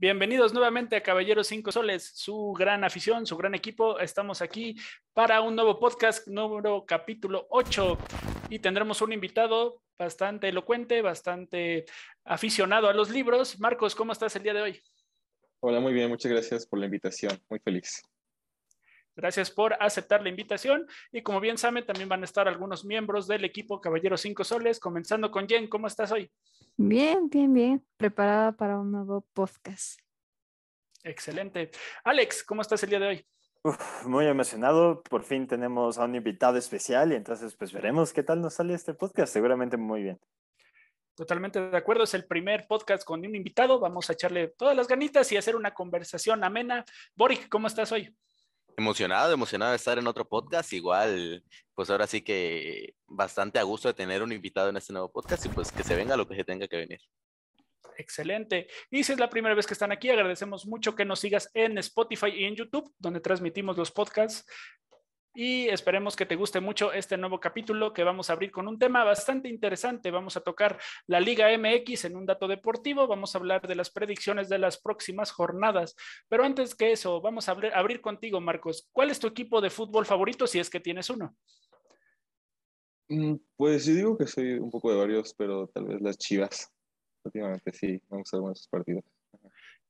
Bienvenidos nuevamente a Caballeros Cinco Soles, su gran afición, su gran equipo. Estamos aquí para un nuevo podcast, número capítulo 8, y tendremos un invitado bastante elocuente, bastante aficionado a los libros. Marcos, ¿cómo estás el día de hoy? Hola, muy bien, muchas gracias por la invitación, muy feliz. Gracias por aceptar la invitación y como bien saben, también van a estar algunos miembros del equipo Caballero Cinco Soles, comenzando con Jen. ¿Cómo estás hoy? Bien, bien, bien. Preparada para un nuevo podcast. Excelente. Alex, ¿cómo estás el día de hoy? muy emocionado, por fin tenemos a un invitado especial y entonces pues veremos qué tal nos sale este podcast, seguramente muy bien. Totalmente de acuerdo, es el primer podcast con un invitado, vamos a echarle todas las ganitas y hacer una conversación amena. Boric, ¿cómo estás hoy? Emocionado, emocionado de estar en otro podcast. Igual, pues ahora sí que bastante a gusto de tener un invitado en este nuevo podcast y pues que se venga lo que se tenga que venir. Excelente. Y si es la primera vez que están aquí, agradecemos mucho que nos sigas en Spotify y en YouTube, donde transmitimos los podcasts y esperemos que te guste mucho este nuevo capítulo que vamos a abrir con un tema bastante interesante. Vamos a tocar la Liga MX en un dato deportivo, vamos a hablar de las predicciones de las próximas jornadas, pero antes que eso, vamos a abrir, contigo, Marcos. ¿Cuál es tu equipo de fútbol favorito si es que tienes uno? Mm, pues yo digo que soy un poco de varios, pero tal vez las Chivas. Últimamente sí, vamos a ver sus partidos.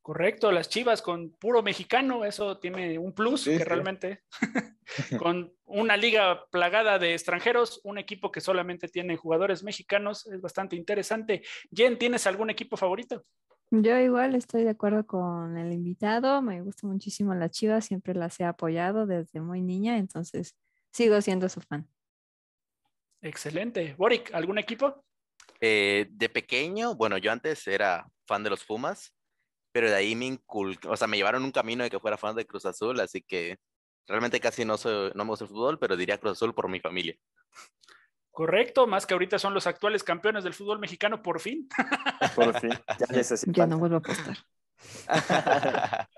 Correcto, las Chivas con puro mexicano, eso tiene un plus que realmente con una liga plagada de extranjeros, un equipo que solamente tiene jugadores mexicanos, es bastante interesante. Jen, ¿tienes algún equipo favorito? Yo igual estoy de acuerdo con el invitado, me gusta muchísimo las Chivas, siempre las he apoyado desde muy niña, entonces sigo siendo su fan. Excelente. Boric, ¿algún equipo? Eh, de pequeño, bueno, yo antes era fan de los Pumas, pero de ahí me inculcaron, o sea, me llevaron un camino de que fuera fan de Cruz Azul, así que realmente casi no, no me gusta el fútbol, pero diría Cruz Azul por mi familia. Correcto, más que ahorita son los actuales campeones del fútbol mexicano, por fin. Por fin, ya Ya no vuelvo a apostar.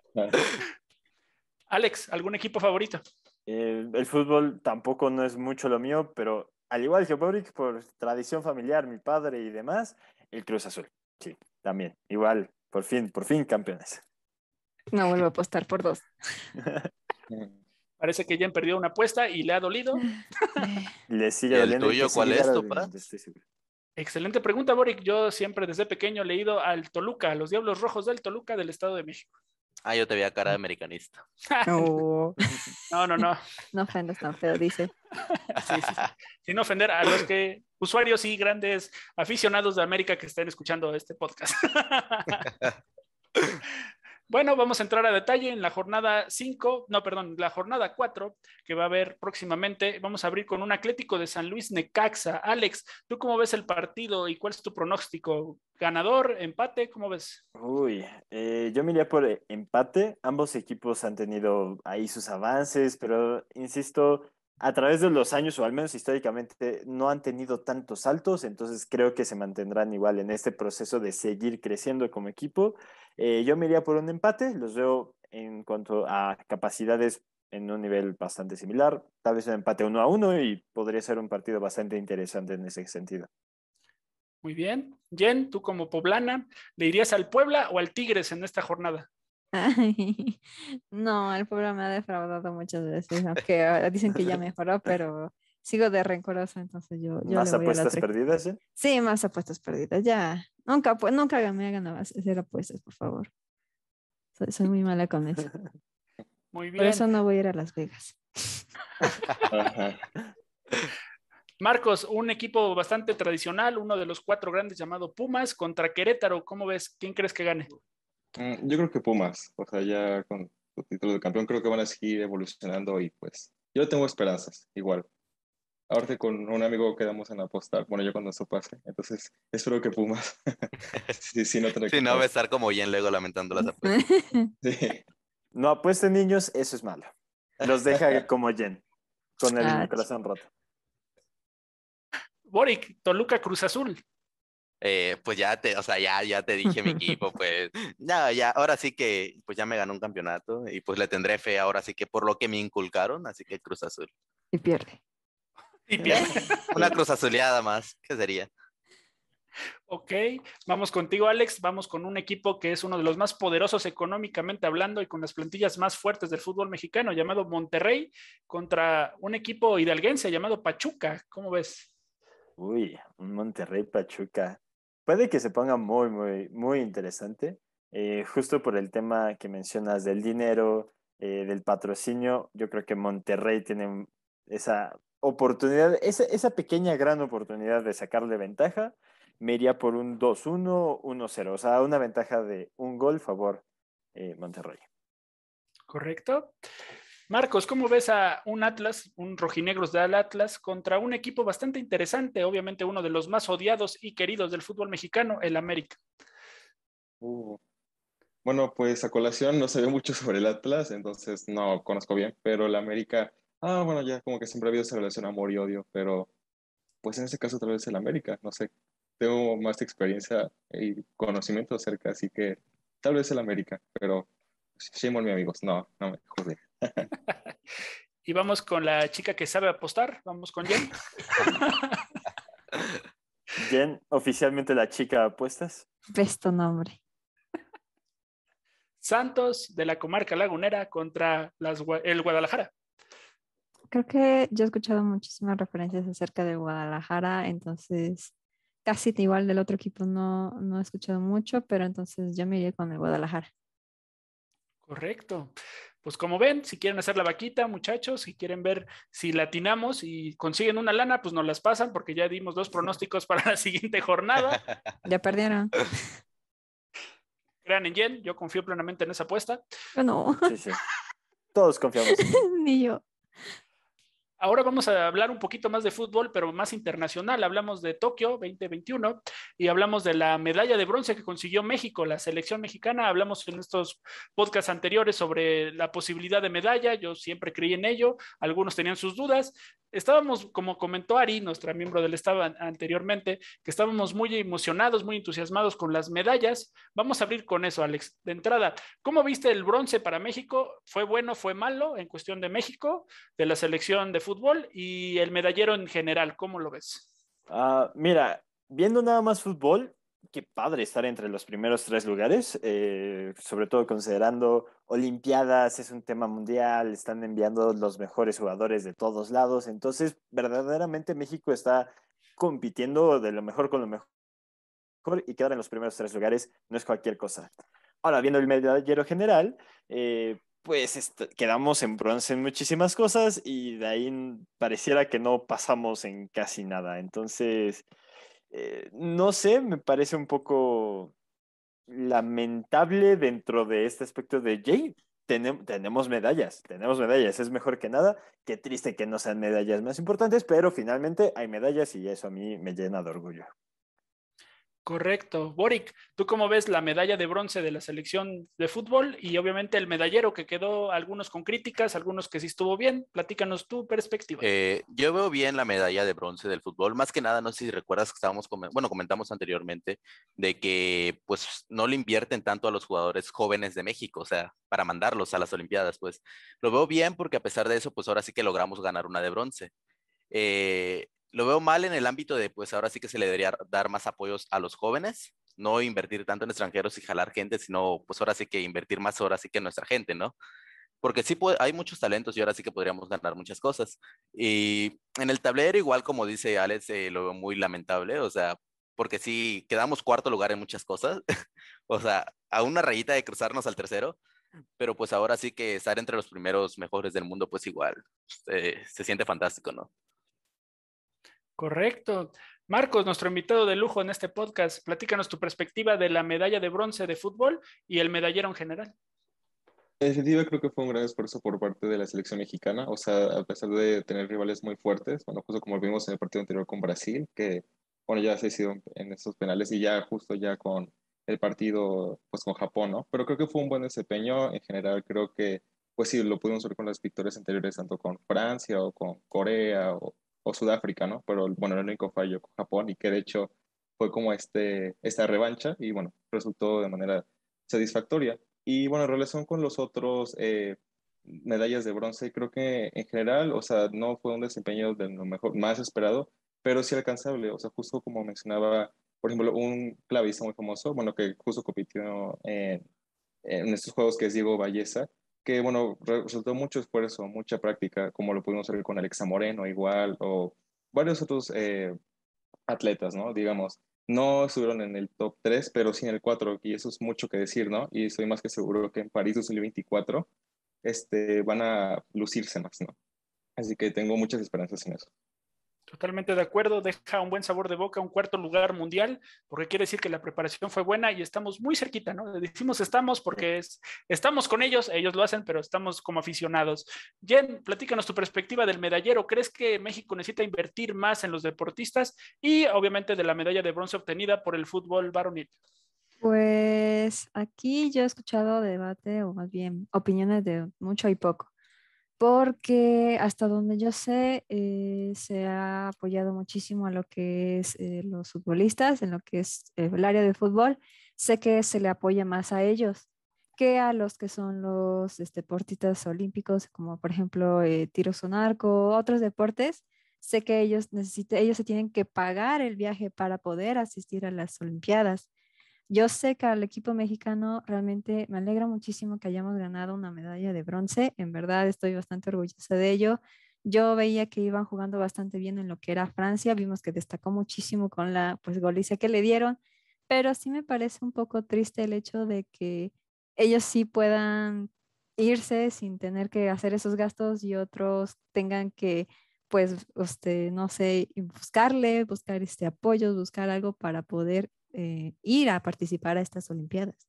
Alex, ¿algún equipo favorito? Eh, el fútbol tampoco no es mucho lo mío, pero al igual que Boric, por tradición familiar, mi padre y demás, el Cruz Azul. Sí, también. Igual, por fin, por fin, campeones. No vuelvo a apostar por dos. Parece que ya han perdido una apuesta y le ha dolido. le sigue ¿Y el tuyo cuál es, Excelente pregunta, Boric. Yo siempre desde pequeño he leído al Toluca, a los Diablos Rojos del Toluca del Estado de México. Ah, yo te veía cara de americanista. Oh. No, no, no. No, no tan feo, dice. Sin ofender a los que usuarios y grandes aficionados de América que estén escuchando este podcast. Bueno, vamos a entrar a detalle en la jornada 5, no, perdón, la jornada 4 que va a haber próximamente. Vamos a abrir con un Atlético de San Luis Necaxa. Alex, ¿tú cómo ves el partido y cuál es tu pronóstico? ¿Ganador, empate? ¿Cómo ves? Uy, eh, yo miraría por eh, empate. Ambos equipos han tenido ahí sus avances, pero insisto, a través de los años, o al menos históricamente, no han tenido tantos saltos, entonces creo que se mantendrán igual en este proceso de seguir creciendo como equipo. Eh, yo me iría por un empate, los veo en cuanto a capacidades en un nivel bastante similar, tal vez un empate uno a uno y podría ser un partido bastante interesante en ese sentido. Muy bien. Jen, tú como poblana, ¿le irías al Puebla o al Tigres en esta jornada? no, el pueblo me ha defraudado muchas veces, aunque dicen que ya mejoró, pero sigo de rencorosa, entonces yo... ¿Más apuestas perdidas? ¿eh? Sí, más apuestas perdidas, ya. Nunca, pues, nunca me hagan hacer apuestas, por favor. Soy, muy mala con eso. Muy Por eso no voy a ir a Las Vegas. Marcos, un equipo bastante tradicional, uno de los cuatro grandes llamado Pumas contra Querétaro. ¿Cómo ves? ¿Quién crees que gane? Ah, yo creo que Pumas, o sea, ya con su título de campeón, creo que van a seguir evolucionando y pues yo tengo esperanzas, igual. Ahorita con un amigo quedamos en apostar, bueno, yo cuando eso pase, entonces espero que Pumas. sí, sí, no va a estar como bien luego lamentando las apuestas. No apueste niños, eso es malo. Los deja como Jen, con el ah, corazón roto. Boric, Toluca Cruz Azul. Eh, pues ya te, o sea, ya, ya te dije mi equipo, pues, no, ya, ahora sí que, pues ya me ganó un campeonato y pues le tendré fe ahora sí que por lo que me inculcaron, así que Cruz Azul. Y pierde. Y pierde. Una Cruz Azuleada más, ¿qué sería? Ok, vamos contigo, Alex. Vamos con un equipo que es uno de los más poderosos económicamente hablando y con las plantillas más fuertes del fútbol mexicano, llamado Monterrey, contra un equipo hidalguense llamado Pachuca. ¿Cómo ves? Uy, un Monterrey Pachuca puede que se ponga muy, muy, muy interesante, eh, justo por el tema que mencionas del dinero, eh, del patrocinio. Yo creo que Monterrey tiene esa oportunidad, esa, esa pequeña gran oportunidad de sacarle ventaja. Me iría por un 2-1, 1-0, o sea, una ventaja de un gol favor eh, Monterrey. Correcto. Marcos, ¿cómo ves a un Atlas, un rojinegros del Atlas, contra un equipo bastante interesante, obviamente uno de los más odiados y queridos del fútbol mexicano, el América? Uh. bueno, pues a colación no se ve mucho sobre el Atlas, entonces no conozco bien, pero el América, ah, bueno, ya como que siempre ha habido esa relación amor y odio, pero pues en este caso tal vez el América, no sé, tengo más experiencia y conocimiento acerca, así que tal vez el América, pero pues, shame mi amigos, no, no me jodan. y vamos con la chica que sabe apostar, vamos con Jen. Jen, oficialmente la chica apuestas. tu nombre. Santos de la comarca lagunera contra el Guadalajara. Creo que yo he escuchado muchísimas referencias acerca del Guadalajara, entonces casi igual del otro equipo no, no he escuchado mucho, pero entonces yo me iría con el Guadalajara. Correcto pues como ven, si quieren hacer la vaquita, muchachos, si quieren ver si latinamos y consiguen una lana, pues nos las pasan porque ya dimos dos pronósticos para la siguiente jornada. Ya perdieron. Crean en yo confío plenamente en esa apuesta. No. Todos confiamos. Ni yo. Ahora vamos a hablar un poquito más de fútbol, pero más internacional. Hablamos de Tokio 2021 y hablamos de la medalla de bronce que consiguió México, la selección mexicana. Hablamos en estos podcasts anteriores sobre la posibilidad de medalla. Yo siempre creí en ello. Algunos tenían sus dudas. Estábamos, como comentó Ari, nuestra miembro del Estado anteriormente, que estábamos muy emocionados, muy entusiasmados con las medallas. Vamos a abrir con eso, Alex. De entrada, ¿cómo viste el bronce para México? ¿Fue bueno, fue malo en cuestión de México, de la selección de fútbol? fútbol y el medallero en general, ¿cómo lo ves? Ah, mira, viendo nada más fútbol, qué padre estar entre los primeros tres lugares, eh, sobre todo considerando Olimpiadas, es un tema mundial, están enviando los mejores jugadores de todos lados, entonces verdaderamente México está compitiendo de lo mejor con lo mejor y quedar en los primeros tres lugares no es cualquier cosa. Ahora, viendo el medallero general, eh, pues este, quedamos en bronce en muchísimas cosas y de ahí pareciera que no pasamos en casi nada. Entonces, eh, no sé, me parece un poco lamentable dentro de este aspecto de Jay. tenemos medallas, tenemos medallas, es mejor que nada. Qué triste que no sean medallas más importantes, pero finalmente hay medallas y eso a mí me llena de orgullo. Correcto. Boric, ¿tú cómo ves la medalla de bronce de la selección de fútbol y obviamente el medallero que quedó, algunos con críticas, algunos que sí estuvo bien? Platícanos tu perspectiva. Eh, yo veo bien la medalla de bronce del fútbol. Más que nada, no sé si recuerdas que estábamos, bueno, comentamos anteriormente de que pues no le invierten tanto a los jugadores jóvenes de México, o sea, para mandarlos a las Olimpiadas, pues lo veo bien porque a pesar de eso, pues ahora sí que logramos ganar una de bronce. Eh, lo veo mal en el ámbito de, pues ahora sí que se le debería dar más apoyos a los jóvenes, no invertir tanto en extranjeros y jalar gente, sino pues ahora sí que invertir más ahora sí que en nuestra gente, ¿no? Porque sí hay muchos talentos y ahora sí que podríamos ganar muchas cosas. Y en el tablero, igual como dice Alex, eh, lo veo muy lamentable, o sea, porque sí quedamos cuarto lugar en muchas cosas, o sea, a una rayita de cruzarnos al tercero, pero pues ahora sí que estar entre los primeros mejores del mundo, pues igual eh, se siente fantástico, ¿no? Correcto. Marcos, nuestro invitado de lujo en este podcast, platícanos tu perspectiva de la medalla de bronce de fútbol y el medallero en general. En definitiva, creo que fue un gran esfuerzo por parte de la selección mexicana, o sea, a pesar de tener rivales muy fuertes, bueno, justo como vimos en el partido anterior con Brasil, que bueno, ya se ha sido en esos penales y ya justo ya con el partido pues con Japón, ¿no? Pero creo que fue un buen desempeño, en general creo que pues sí, lo pudimos ver con las victorias anteriores, tanto con Francia o con Corea o o Sudáfrica, ¿no? Pero bueno, el único fallo con Japón y que de hecho fue como este, esta revancha y bueno, resultó de manera satisfactoria. Y bueno, en relación con los otros eh, medallas de bronce, creo que en general, o sea, no fue un desempeño de lo mejor, más esperado, pero sí alcanzable, o sea, justo como mencionaba, por ejemplo, un clavista muy famoso, bueno, que justo compitió en, estos juegos que es Diego Ballesa, que bueno, resultó mucho esfuerzo, mucha práctica, como lo pudimos ver con Alexa Moreno igual, o varios otros eh, atletas, ¿no? Digamos, no estuvieron en el top 3, pero sí en el 4, y eso es mucho que decir, ¿no? Y estoy más que seguro que en París 2024 este, van a lucirse más, ¿no? Así que tengo muchas esperanzas en eso. Totalmente de acuerdo, deja un buen sabor de boca, un cuarto lugar mundial, porque quiere decir que la preparación fue buena y estamos muy cerquita, ¿no? Decimos estamos porque es, estamos con ellos, ellos lo hacen, pero estamos como aficionados. Jen, platícanos tu perspectiva del medallero. ¿Crees que México necesita invertir más en los deportistas y obviamente de la medalla de bronce obtenida por el fútbol varonil? Pues aquí yo he escuchado debate o más bien opiniones de mucho y poco porque hasta donde yo sé, eh, se ha apoyado muchísimo a lo que es eh, los futbolistas, en lo que es el área de fútbol. Sé que se le apoya más a ellos que a los que son los deportistas olímpicos, como por ejemplo eh, tiros tiro con arco, otros deportes. Sé que ellos, necesite, ellos se tienen que pagar el viaje para poder asistir a las Olimpiadas yo sé que al equipo mexicano realmente me alegra muchísimo que hayamos ganado una medalla de bronce. En verdad estoy bastante orgullosa de ello. Yo veía que iban jugando bastante bien en lo que era Francia. Vimos que destacó muchísimo con la pues goliza que le dieron, pero sí me parece un poco triste el hecho de que ellos sí puedan irse sin tener que hacer esos gastos y otros tengan que pues, usted, no sé, buscarle, buscar este apoyo, buscar algo para poder eh, ir a participar a estas Olimpiadas.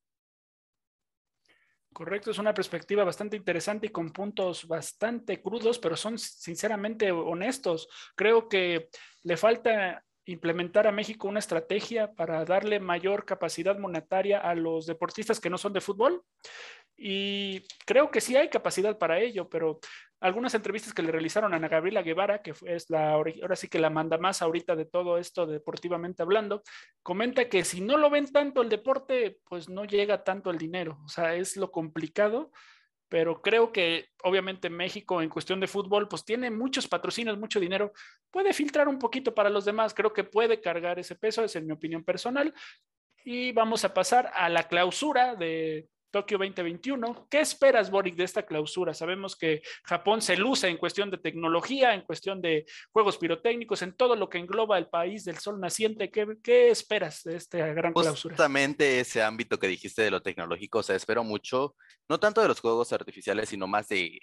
Correcto, es una perspectiva bastante interesante y con puntos bastante crudos, pero son sinceramente honestos. Creo que le falta implementar a México una estrategia para darle mayor capacidad monetaria a los deportistas que no son de fútbol. Y creo que sí hay capacidad para ello, pero algunas entrevistas que le realizaron a Ana Gabriela Guevara, que es la, ahora sí que la manda más ahorita de todo esto deportivamente hablando, comenta que si no lo ven tanto el deporte, pues no llega tanto el dinero, o sea, es lo complicado, pero creo que obviamente México en cuestión de fútbol, pues tiene muchos patrocinios, mucho dinero, puede filtrar un poquito para los demás, creo que puede cargar ese peso, es en mi opinión personal, y vamos a pasar a la clausura de, Tokio 2021. ¿Qué esperas, Boric, de esta clausura? Sabemos que Japón se luce en cuestión de tecnología, en cuestión de juegos pirotécnicos, en todo lo que engloba el país del sol naciente. ¿Qué, esperas de esta gran clausura? Justamente ese ámbito que dijiste de lo tecnológico, o sea, espero mucho, no tanto de los juegos artificiales, sino más de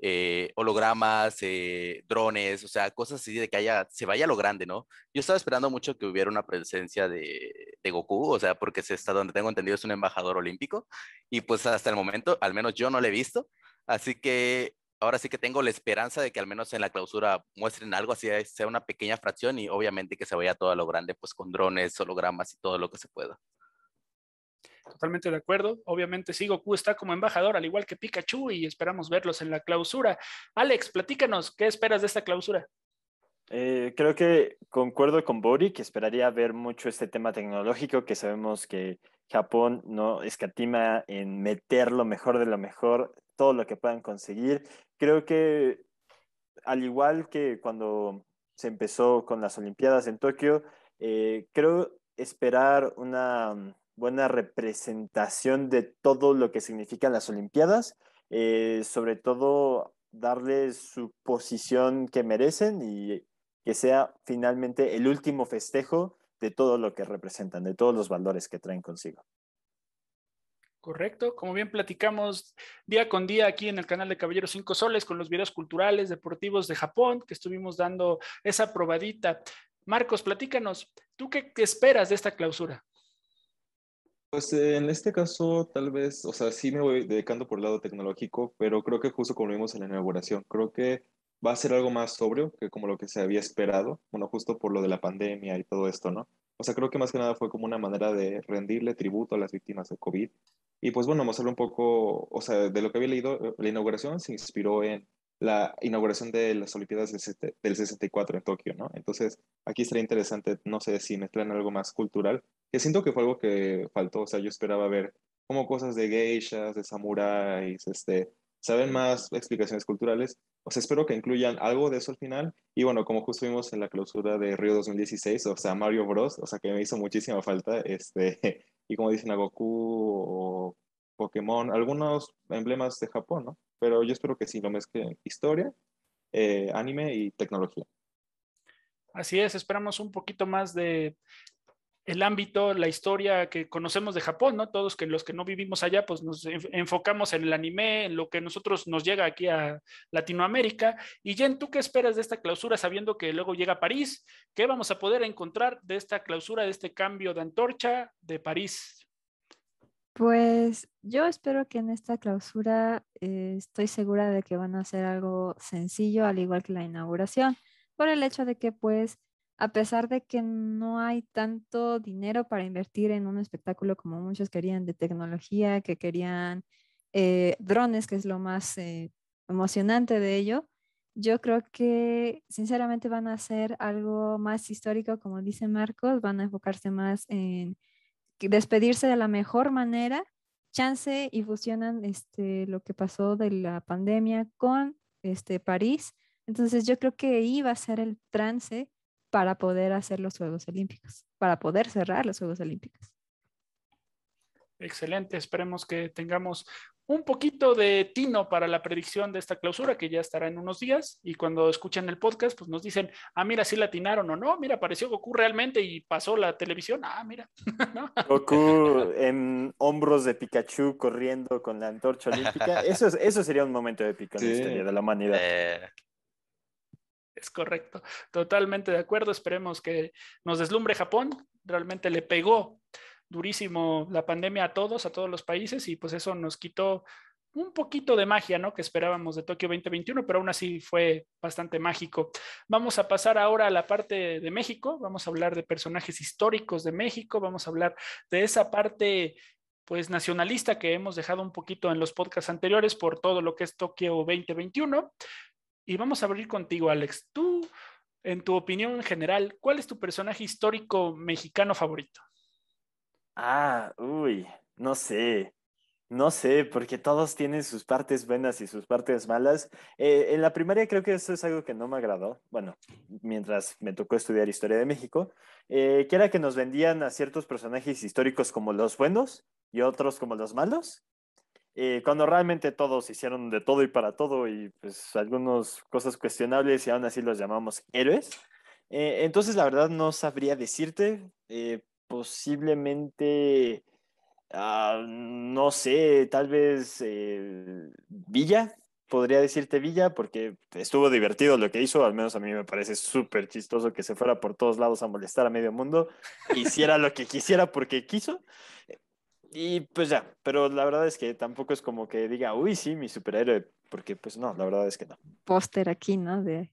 eh, hologramas, eh, drones, o sea, cosas así de que haya, se vaya a lo grande, ¿no? Yo estaba esperando mucho que hubiera una presencia de, Goku, o sea, porque se está donde tengo entendido es un embajador olímpico, y pues hasta el momento, al menos yo no lo he visto, así que ahora sí que tengo la esperanza de que al menos en la clausura muestren algo, así sea una pequeña fracción y obviamente que se vaya todo a lo grande, pues con drones, hologramas y todo lo que se pueda totalmente de acuerdo. Obviamente, si Goku está como embajador, al igual que Pikachu, y esperamos verlos en la clausura. Alex, platícanos, ¿qué esperas de esta clausura? Eh, creo que concuerdo con Bori, que esperaría ver mucho este tema tecnológico, que sabemos que Japón no escatima en meter lo mejor de lo mejor, todo lo que puedan conseguir. Creo que al igual que cuando se empezó con las Olimpiadas en Tokio, eh, creo esperar una buena representación de todo lo que significan las Olimpiadas, eh, sobre todo darles su posición que merecen y que sea finalmente el último festejo de todo lo que representan, de todos los valores que traen consigo. Correcto, como bien platicamos día con día aquí en el canal de Caballeros cinco Soles con los videos culturales, deportivos de Japón, que estuvimos dando esa probadita. Marcos, platícanos, ¿tú qué esperas de esta clausura? Pues eh, en este caso, tal vez, o sea, sí me voy dedicando por el lado tecnológico, pero creo que justo como vimos en la inauguración, creo que va a ser algo más sobrio que como lo que se había esperado, bueno, justo por lo de la pandemia y todo esto, ¿no? O sea, creo que más que nada fue como una manera de rendirle tributo a las víctimas de COVID. Y pues bueno, mostrarle un poco, o sea, de lo que había leído, eh, la inauguración se inspiró en la inauguración de las Olimpiadas del 64 en Tokio, ¿no? Entonces, aquí sería interesante, no sé si mezclan algo más cultural que siento que fue algo que faltó, o sea, yo esperaba ver como cosas de geishas, de samuráis, este, saben más explicaciones culturales. O sea, espero que incluyan algo de eso al final. Y bueno, como justo vimos en la clausura de Río 2016, o sea, Mario Bros, o sea, que me hizo muchísima falta, este, y como dicen a Goku o Pokémon, algunos emblemas de Japón, ¿no? Pero yo espero que sí lo mezclen historia, eh, anime y tecnología. Así es, esperamos un poquito más de el ámbito, la historia que conocemos de Japón, ¿no? Todos los que no vivimos allá, pues nos enfocamos en el anime, en lo que nosotros nos llega aquí a Latinoamérica. Y Jen, ¿tú qué esperas de esta clausura sabiendo que luego llega a París? ¿Qué vamos a poder encontrar de esta clausura, de este cambio de antorcha de París? Pues yo espero que en esta clausura eh, estoy segura de que van a hacer algo sencillo, al igual que la inauguración, por el hecho de que pues a pesar de que no hay tanto dinero para invertir en un espectáculo como muchos querían de tecnología, que querían eh, drones, que es lo más eh, emocionante de ello, yo creo que sinceramente van a hacer algo más histórico, como dice Marcos, van a enfocarse más en despedirse de la mejor manera, chance y fusionan este, lo que pasó de la pandemia con este, París. Entonces yo creo que iba a ser el trance para poder hacer los Juegos Olímpicos, para poder cerrar los Juegos Olímpicos. Excelente, esperemos que tengamos un poquito de tino para la predicción de esta clausura que ya estará en unos días y cuando escuchen el podcast pues nos dicen, ah mira, sí latinaron o no, mira, apareció Goku realmente y pasó la televisión, ah mira. Goku en hombros de Pikachu corriendo con la antorcha olímpica, eso, eso sería un momento épico en la historia de la humanidad. Eh, es correcto, totalmente de acuerdo. Esperemos que nos deslumbre Japón. Realmente le pegó durísimo la pandemia a todos, a todos los países, y pues eso nos quitó un poquito de magia, ¿no? Que esperábamos de Tokio 2021, pero aún así fue bastante mágico. Vamos a pasar ahora a la parte de México, vamos a hablar de personajes históricos de México, vamos a hablar de esa parte pues nacionalista que hemos dejado un poquito en los podcasts anteriores por todo lo que es Tokio 2021. Y vamos a abrir contigo, Alex. Tú, en tu opinión general, ¿cuál es tu personaje histórico mexicano favorito? Ah, uy, no sé. No sé, porque todos tienen sus partes buenas y sus partes malas. Eh, en la primaria creo que eso es algo que no me agradó, bueno, mientras me tocó estudiar historia de México, eh, que era que nos vendían a ciertos personajes históricos como los buenos y otros como los malos. Eh, cuando realmente todos hicieron de todo y para todo y pues algunas cosas cuestionables y aún así los llamamos héroes. Eh, entonces la verdad no sabría decirte, eh, posiblemente, ah, no sé, tal vez Villa, podría decirte Villa, porque estuvo divertido lo que hizo, al menos a mí me parece súper chistoso que se fuera por todos lados a molestar a medio mundo, hiciera lo que quisiera porque quiso, y pues ya, pero la verdad es que tampoco es como que diga, uy, sí, mi superhéroe, porque pues no, la verdad es que no. Póster aquí, ¿no? De...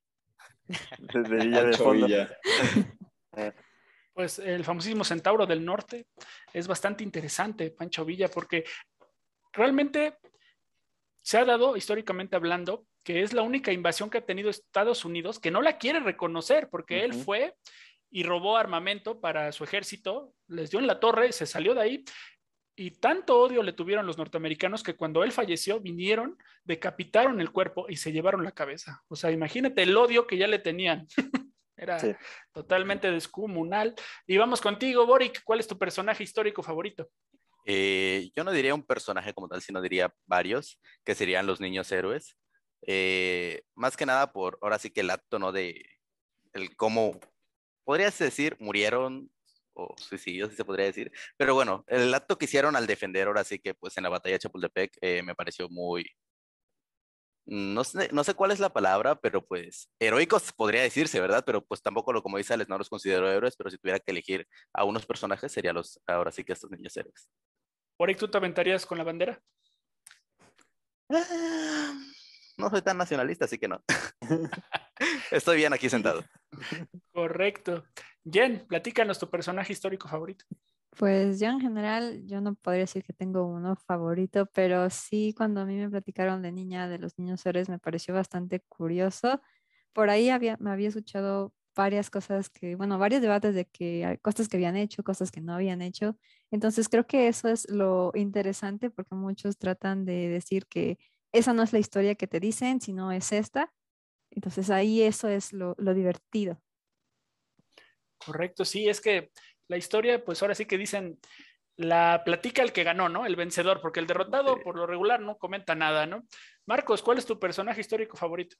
Desde Villa de Fondo. Pues el famosísimo Centauro del Norte es bastante interesante, Pancho Villa, porque realmente se ha dado, históricamente hablando, que es la única invasión que ha tenido Estados Unidos, que no la quiere reconocer, porque él fue y robó armamento para su ejército, les dio en la torre, se salió de ahí y tanto odio le tuvieron los norteamericanos que cuando él falleció vinieron, decapitaron el cuerpo y se llevaron la cabeza. O sea, imagínate el odio que ya le tenían. Era totalmente descomunal. Y vamos contigo, Boric. ¿Cuál es tu personaje histórico favorito? Eh, yo no diría un personaje como tal, sino diría varios, que serían los niños héroes. Eh, más que nada por ahora sí que el acto, ¿no? De el cómo, podrías decir, murieron o suicidios, si se podría decir. Pero bueno, el acto que hicieron al defender, ahora sí que pues en la batalla de Chapultepec, eh, me pareció muy... No sé, no sé cuál es la palabra, pero pues heroicos podría decirse, ¿verdad? Pero pues tampoco, lo como dice Alex, no los considero héroes, pero si tuviera que elegir a unos personajes, serían los, ahora sí que estos niños héroes. ¿Por ahí tú te aventarías con la bandera? Ah, no soy tan nacionalista, así que no. Estoy bien aquí sentado. Correcto. Jen, platícanos tu personaje histórico favorito. Pues yo en general, yo no podría decir que tengo uno favorito, pero sí cuando a mí me platicaron de niña de los niños héroes me pareció bastante curioso. Por ahí había, me había escuchado varias cosas que, bueno, varios debates de que cosas que habían hecho, cosas que no habían hecho. Entonces creo que eso es lo interesante porque muchos tratan de decir que esa no es la historia que te dicen, sino es esta. Entonces ahí eso es lo, divertido. Correcto, sí, es que la historia, pues ahora sí que dicen, la platica el que ganó, ¿no? El vencedor, porque el derrotado por lo regular no comenta nada, ¿no? Marcos, ¿cuál es tu personaje histórico favorito?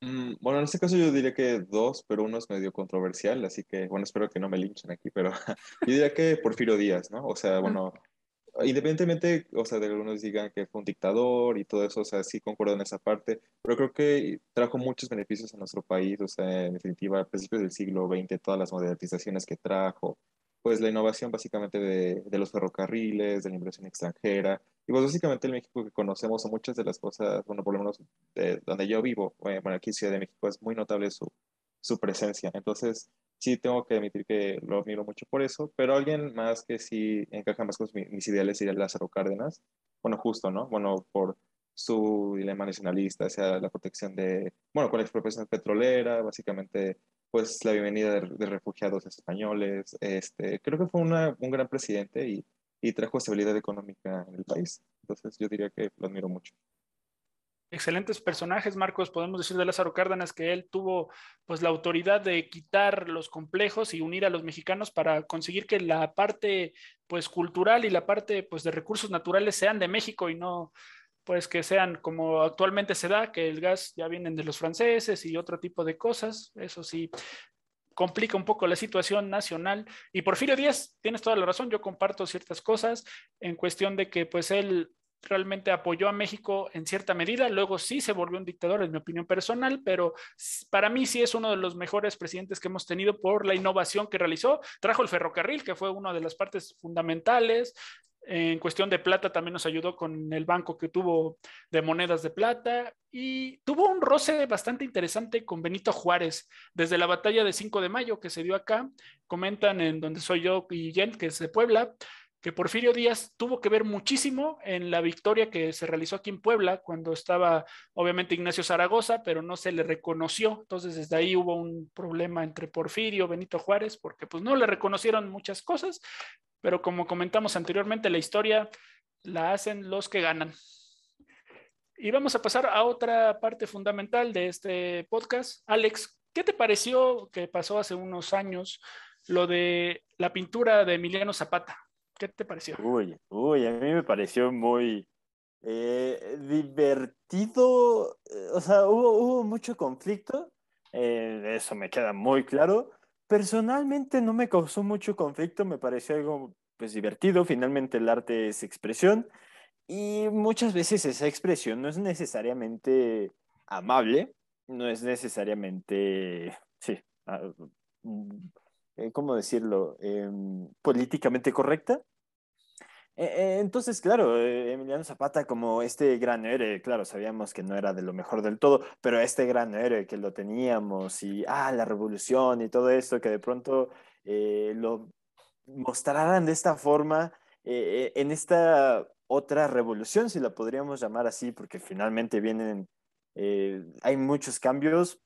Mm, bueno, en este caso yo diría que dos, pero uno es medio controversial, así que, bueno, espero que no me linchen aquí, pero yo diría que Porfirio Díaz, ¿no? O sea, bueno, independientemente, o sea, de que algunos digan que fue un dictador y todo eso, o sea, sí concuerdo en esa parte, pero creo que trajo muchos beneficios a nuestro país, o sea, en definitiva, a principios del siglo XX, todas las modernizaciones que trajo, pues la innovación básicamente de, los ferrocarriles, de la inversión extranjera, y pues básicamente el México que conocemos o muchas de las cosas, bueno, por lo menos de donde yo vivo, eh, bueno, aquí en Ciudad de México es muy notable su, su presencia. Entonces, sí tengo que admitir que lo admiro mucho por eso, pero alguien más que sí encaja más con mis ideales sería Lázaro Cárdenas. Bueno, justo, ¿no? Bueno, por su dilema nacionalista o sea, la protección de, bueno, con la expropiación petrolera, básicamente, pues la bienvenida de, refugiados españoles. Este, creo que fue un gran presidente y, y trajo estabilidad económica en el país. Entonces yo diría que lo admiro mucho excelentes personajes, Marcos, podemos decir de Lázaro Cárdenas que él tuvo pues la autoridad de quitar los complejos y unir a los mexicanos para conseguir que la parte pues cultural y la parte pues de recursos naturales sean de México y no pues que sean como actualmente se da, que el gas ya vienen de los franceses y otro tipo de cosas, eso sí complica un poco la situación nacional. Y Porfirio Díaz, tienes toda la razón, yo comparto ciertas cosas en cuestión de que pues él realmente apoyó a México en cierta medida, luego sí se volvió un dictador, en mi opinión personal, pero para mí sí es uno de los mejores presidentes que hemos tenido por la innovación que realizó. Trajo el ferrocarril, que fue una de las partes fundamentales. En cuestión de plata también nos ayudó con el banco que tuvo de monedas de plata y tuvo un roce bastante interesante con Benito Juárez desde la batalla de 5 de mayo que se dio acá. Comentan en donde soy yo y Jen, que es de Puebla, que Porfirio Díaz tuvo que ver muchísimo en la victoria que se realizó aquí en Puebla, cuando estaba obviamente Ignacio Zaragoza, pero no se le reconoció. Entonces desde ahí hubo un problema entre Porfirio, Benito Juárez, porque pues no le reconocieron muchas cosas, pero como comentamos anteriormente, la historia la hacen los que ganan. Y vamos a pasar a otra parte fundamental de este podcast. Alex, ¿qué te pareció que pasó hace unos años lo de la pintura de Emiliano Zapata? ¿Qué te pareció? Uy, a mí me pareció muy eh, divertido. Eh, o sea, hubo, mucho conflicto. Eh, eso me queda muy claro. Personalmente no me causó mucho conflicto, me pareció algo pues divertido. Finalmente el arte es expresión y muchas veces esa expresión no es necesariamente amable, no es necesariamente, sí, ah, mm, ¿cómo decirlo? Em, políticamente correcta. Eh, eh, entonces, claro, eh, Emiliano Zapata como este gran héroe, claro, sabíamos que no era de lo mejor del todo, pero este gran héroe que lo teníamos y, ah, la revolución y todo esto, que de pronto lo mostraran de esta forma en esta otra revolución, si la podríamos llamar así, porque finalmente vienen, hay muchos cambios.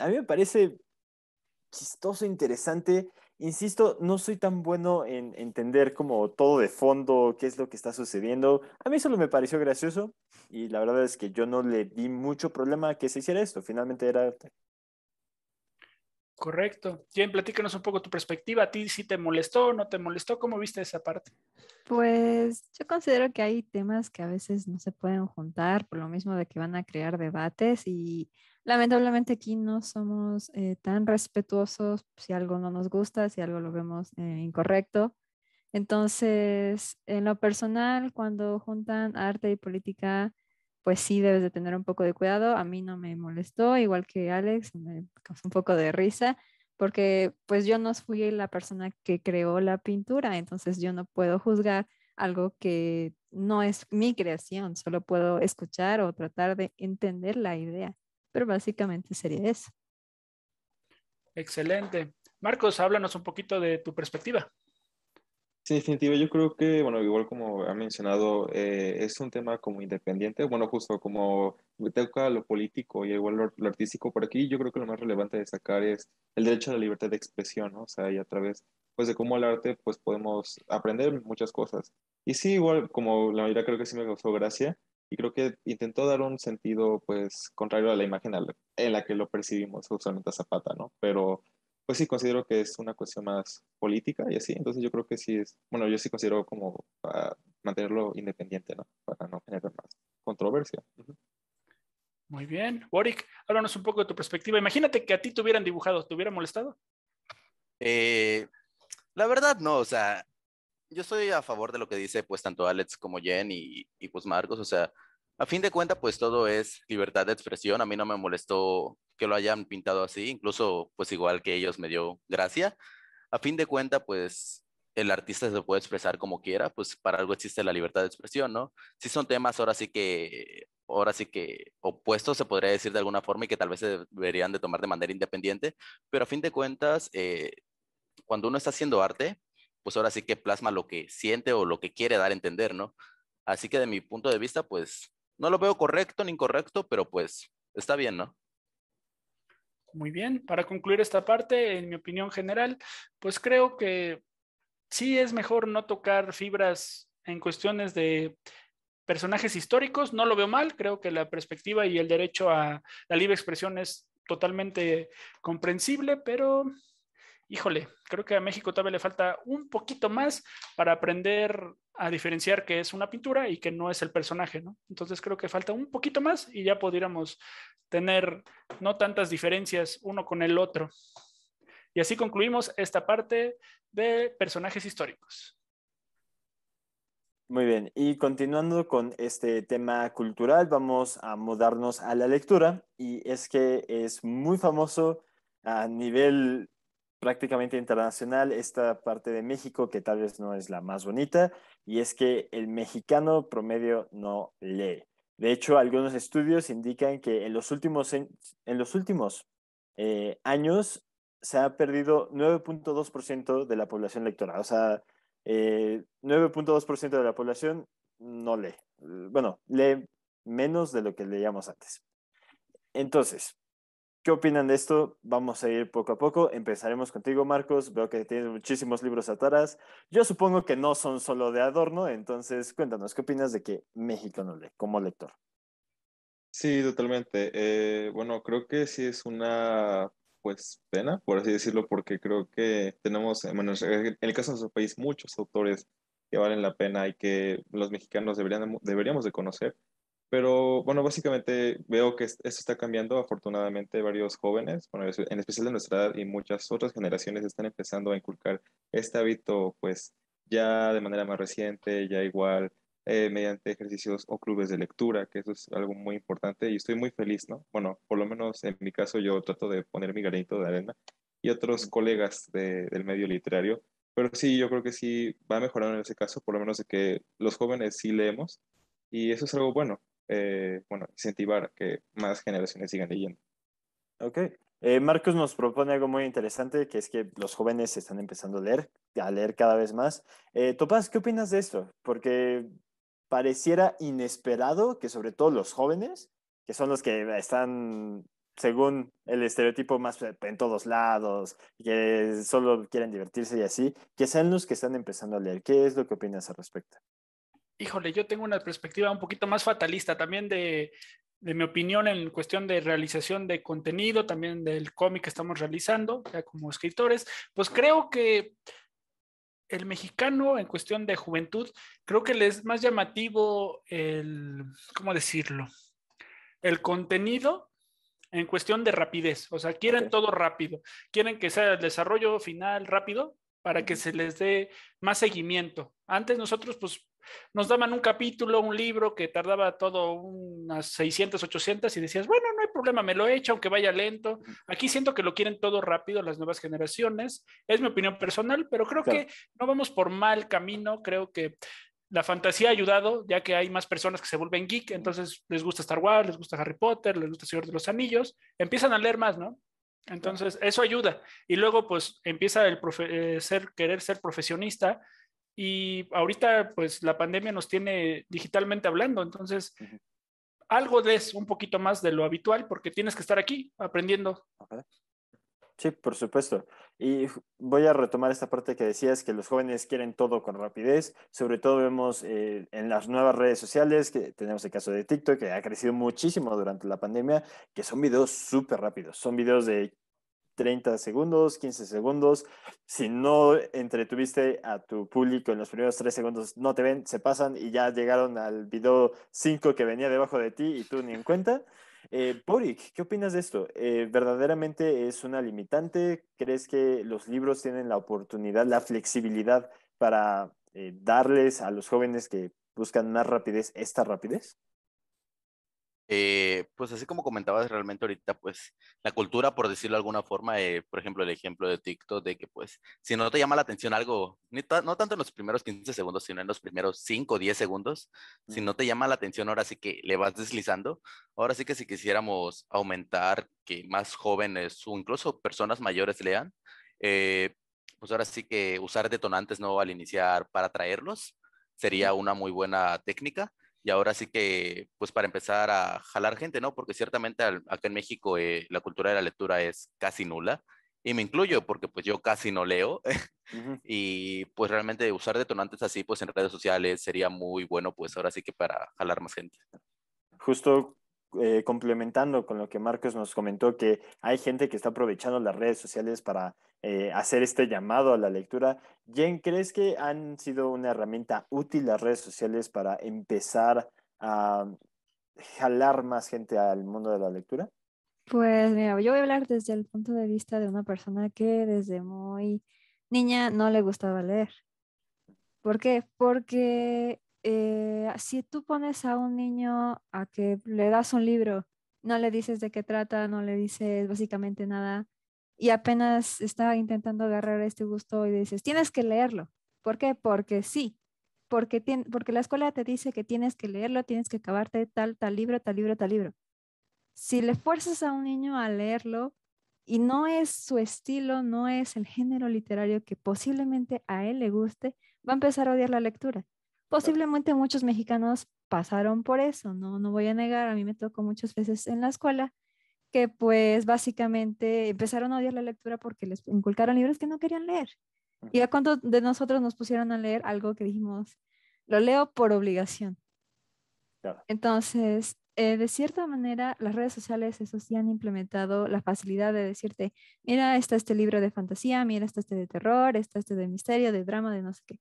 A mí me parece chistoso, interesante insisto, no soy tan bueno en entender como todo de fondo, qué es lo que está sucediendo. A mí solo me pareció gracioso y la verdad es que yo no le di mucho problema que se hiciera esto. Finalmente era Correcto. Jen, platícanos un poco tu perspectiva. ¿A ti Si te molestó o no te molestó? ¿Cómo viste esa parte? Pues yo considero que hay temas que a veces no se pueden juntar por lo mismo de que van a crear debates y lamentablemente aquí no somos eh, tan respetuosos si algo no nos gusta, si algo lo vemos eh, incorrecto. Entonces, en lo personal, cuando juntan arte y política, pues sí debes de tener un poco de cuidado. A mí no me molestó, igual que Alex, me causó un poco de risa, porque pues yo no fui la persona que creó la pintura, entonces yo no puedo juzgar algo que no es mi creación, solo puedo escuchar o tratar de entender la idea, pero básicamente sería eso. Excelente. Marcos, háblanos un poquito de tu perspectiva. Sí, definitivamente, Yo creo que, bueno, igual como ha mencionado, eh, es un tema como independiente. Bueno, justo como toca lo político y igual lo, artístico por aquí, yo creo que lo más relevante de destacar es el derecho a la libertad de expresión, ¿no? O sea, y a través, pues, de cómo el arte, pues, podemos aprender muchas cosas. Y sí, igual, como la mayoría creo que sí me causó gracia, y creo que intentó dar un sentido, pues, contrario a la imagen en la que lo percibimos usualmente a Zapata, ¿no? Pero pues sí considero que es una cuestión más política y así, entonces yo creo que sí es, bueno, yo sí considero como mantenerlo independiente, ¿no? Para no generar más controversia. Muy bien. Boric, háblanos un poco de tu perspectiva. Imagínate que a ti te hubieran dibujado, ¿te hubiera molestado? Eh, la verdad, no, o sea, yo estoy a favor de lo que dice pues tanto Alex como Jen y, y pues Marcos, o sea, a fin de cuentas, pues todo es libertad de expresión. A mí no me molestó que lo hayan pintado así, incluso pues igual que ellos me dio gracia. A fin de cuentas, pues el artista se puede expresar como quiera, pues para algo existe la libertad de expresión, ¿no? Si son temas ahora sí que ahora sí que opuestos se podría decir de alguna forma y que tal vez se deberían de tomar de manera independiente, pero a fin de cuentas, eh, cuando uno está haciendo arte, pues ahora sí que plasma lo que siente o lo que quiere dar a entender, ¿no? Así que de mi punto de vista, pues no lo veo correcto ni incorrecto, pero pues está bien, ¿no? Muy bien, para concluir esta parte, en mi opinión general, pues creo que sí es mejor no tocar fibras en cuestiones de personajes históricos, no lo veo mal, creo que la perspectiva y el derecho a la libre expresión es totalmente comprensible, pero híjole, creo que a México todavía le falta un poquito más para aprender a diferenciar que es una pintura y que no es el personaje, ¿no? Entonces creo que falta un poquito más y ya pudiéramos tener no tantas diferencias uno con el otro. Y así concluimos esta parte de personajes históricos. Muy bien, y continuando con este tema cultural, vamos a mudarnos a la lectura y es que es muy famoso a nivel prácticamente internacional esta parte de México que tal vez no es la más bonita, y es que el mexicano promedio no lee. De hecho, algunos estudios indican que en los últimos, eh, años se ha perdido 9.2% de la población lectora. O sea, 9.2% eh, de la población no lee. Eh, bueno, lee menos de lo que leíamos antes. Entonces, ¿Qué opinan de esto? Vamos a ir poco a poco. Empezaremos contigo, Marcos. Veo que tienes muchísimos libros atrás. Yo supongo que no son solo de adorno, entonces cuéntanos, ¿qué opinas de que México no lee como lector? Sí, totalmente. Eh, bueno, creo que sí es una pues pena, por así decirlo, porque creo que tenemos, eh, en el caso de nuestro país, muchos autores que valen la pena y que los mexicanos deberían, deberíamos de conocer pero bueno, básicamente veo que esto está cambiando. Afortunadamente, varios jóvenes, bueno, en especial de nuestra edad y muchas otras generaciones, están empezando a inculcar este hábito, pues ya de manera más reciente, ya igual eh, mediante ejercicios o clubes de lectura, que eso es algo muy importante y estoy muy feliz, ¿no? Bueno, por lo menos en mi caso yo trato de poner mi granito de arena y otros colegas de, del medio literario, pero sí, yo creo que sí va mejorando en ese caso, por lo menos de que los jóvenes sí leemos y eso es algo bueno, eh, bueno, incentivar que más generaciones sigan leyendo. Ok. Eh, Marcos nos propone algo muy interesante, que es que los jóvenes están empezando a leer, a leer cada vez más. Eh, Topaz, ¿qué opinas de esto? Porque pareciera inesperado que sobre todo los jóvenes, que son los que están según el estereotipo más en todos lados, que solo quieren divertirse y así, que sean los que están empezando a leer. ¿Qué es lo que opinas al respecto? híjole, yo tengo una perspectiva un poquito más fatalista también de, de mi opinión en cuestión de realización de contenido, también del cómic que estamos realizando, ya como escritores, pues creo que el mexicano en cuestión de juventud, creo que le es más llamativo el, ¿cómo decirlo? El contenido en cuestión de rapidez, o sea, quieren todo rápido, quieren que sea el desarrollo final rápido para que se les dé más seguimiento. Antes nosotros pues nos daban un capítulo, un libro que tardaba todo unas 600, 800 y decías, bueno, no hay problema, me lo he hecho, aunque vaya lento. Aquí siento que lo quieren todo rápido las nuevas generaciones. Es mi opinión personal, pero creo que no vamos por mal camino. Creo que la fantasía ha ayudado, ya que hay más personas que se vuelven geek, entonces les gusta Star Wars, les gusta Harry Potter, les gusta Señor de los Anillos, empiezan a leer más, ¿no? Entonces, eso ayuda. Y luego, pues, empieza el eh, ser, querer ser profesionista y ahorita, pues la pandemia nos tiene digitalmente hablando, entonces algo es un poquito más de lo habitual porque tienes que estar aquí aprendiendo. Sí, por supuesto. Y voy a retomar esta parte que decías, que los jóvenes quieren todo con rapidez. Sobre todo vemos eh, en las nuevas redes sociales, que tenemos el caso de TikTok, que ha crecido muchísimo durante la pandemia, que son videos súper rápidos. Son videos de 30 segundos, 15 segundos. Si no entretuviste a tu público en los primeros 3 segundos, no te ven, se pasan y ya llegaron al video 5 que venía debajo de ti y tú ni en cuenta. Eh, Boric, ¿qué opinas de esto? Eh, ¿Verdaderamente es una limitante? ¿Crees que los libros tienen la oportunidad, la flexibilidad para eh, darles a los jóvenes que buscan más rapidez esta rapidez? Eh, pues así como comentabas realmente ahorita, pues la cultura, por decirlo de alguna forma, eh, por ejemplo, el ejemplo de TikTok, de que pues si no te llama la atención algo, no tanto en los primeros 15 segundos, sino en los primeros 5 o 10 segundos, si no te llama la atención, ahora sí que le vas deslizando, ahora sí que si quisiéramos aumentar que más jóvenes o incluso personas mayores lean, eh, pues ahora sí que usar detonantes no al iniciar para atraerlos sería una muy buena técnica y ahora sí que, pues para empezar a jalar gente, ¿no? Porque ciertamente acá en México eh, la cultura de la lectura es casi nula, y me incluyo porque pues yo casi no leo, y pues realmente usar detonantes así pues en redes sociales sería muy bueno, pues ahora sí que para jalar más gente. Justo eh, complementando con lo que Marcos nos comentó, que hay gente que está aprovechando las redes sociales para eh, hacer este llamado a la lectura. Jen, ¿crees que han sido una herramienta útil las redes sociales para empezar a jalar más gente al mundo de la lectura? Pues mira, yo voy a hablar desde el punto de vista de una persona que desde muy niña no le gustaba leer. ¿Por qué? Porque eh, si tú pones a un niño a que le das un libro, no le dices de qué trata, no le dices básicamente nada, y apenas estaba intentando agarrar este gusto y dices, tienes que leerlo. ¿Por qué? Porque sí, porque, porque la escuela te dice que tienes que leerlo, tienes que acabarte tal, tal libro, tal libro, tal libro. Si le fuerzas a un niño a leerlo y no es su estilo, no es el género literario que posiblemente a él le guste, va a empezar a odiar la lectura. Posiblemente muchos mexicanos pasaron por eso, no, no voy a negar, a mí me tocó muchas veces en la escuela pues básicamente empezaron a odiar la lectura porque les inculcaron libros que no querían leer. Y a cuántos de nosotros nos pusieron a leer algo que dijimos, lo leo por obligación. Entonces, eh, de cierta manera, las redes sociales, eso sí, han implementado la facilidad de decirte, mira, está este libro de fantasía, mira, está este de terror, está este de misterio, de drama, de no sé qué.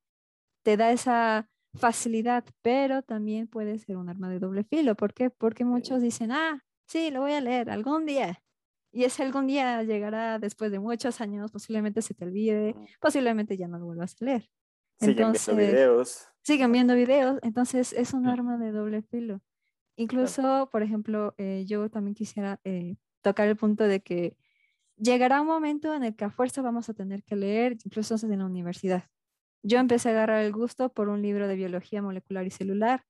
Te da esa facilidad, pero también puede ser un arma de doble filo. ¿Por qué? Porque muchos dicen, ah, sí, lo voy a leer algún día. Y ese algún día llegará después de muchos años, posiblemente se te olvide, posiblemente ya no lo vuelvas a leer. siguen viendo videos. Siguen viendo videos, entonces es un arma de doble filo. Incluso, por ejemplo, eh, yo también quisiera eh, tocar el punto de que llegará un momento en el que a fuerza vamos a tener que leer, incluso en la universidad. Yo empecé a agarrar el gusto por un libro de biología molecular y celular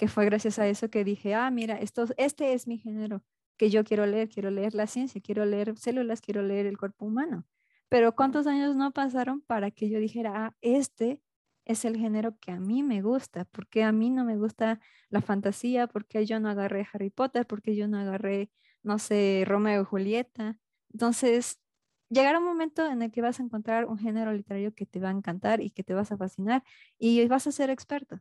que fue gracias a eso que dije, ah, mira, esto, este es mi género que yo quiero leer, quiero leer la ciencia, quiero leer células, quiero leer el cuerpo humano. Pero ¿cuántos años no pasaron para que yo dijera, ah, este es el género que a mí me gusta? porque a mí no me gusta la fantasía? porque yo no agarré Harry Potter? porque yo no agarré, no sé, Romeo y Julieta? Entonces, llegará un momento en el que vas a encontrar un género literario que te va a encantar y que te vas a fascinar y vas a ser experto.